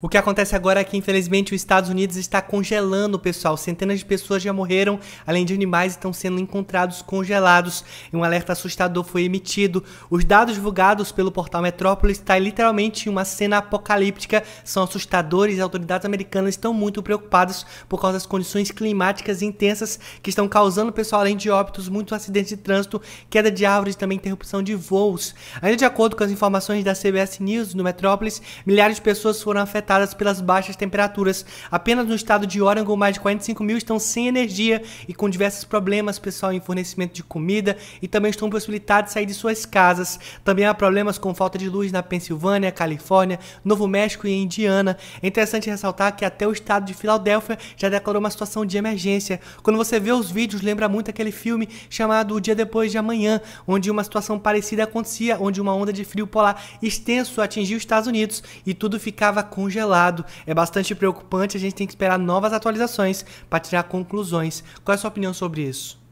O que acontece agora é que, infelizmente, os Estados Unidos está congelando, pessoal. Centenas de pessoas já morreram, além de animais estão sendo encontrados congelados. E um alerta assustador foi emitido. Os dados divulgados pelo portal Metrópolis está literalmente em uma cena apocalíptica. São assustadores e autoridades americanas estão muito preocupadas por causa das condições climáticas intensas que estão causando, pessoal, além de óbitos, muitos acidentes de trânsito, queda de árvores e também interrupção de voos. Ainda de acordo com as informações da CBS News no Metrópolis, milhares de pessoas foram afetadas afetadas pelas baixas temperaturas. Apenas no estado de Oregon, mais de 45 mil estão sem energia e com diversos problemas, pessoal, em fornecimento de comida e também estão possibilitados de sair de suas casas. Também há problemas com falta de luz na Pensilvânia, Califórnia, Novo México e Indiana. É interessante ressaltar que até o estado de Filadélfia já declarou uma situação de emergência. Quando você vê os vídeos, lembra muito aquele filme chamado O Dia Depois de Amanhã, onde uma situação parecida acontecia, onde uma onda de frio polar extenso atingiu os Estados Unidos e tudo ficava congelado congelado. É bastante preocupante, a gente tem que esperar novas atualizações para tirar conclusões. Qual é a sua opinião sobre isso?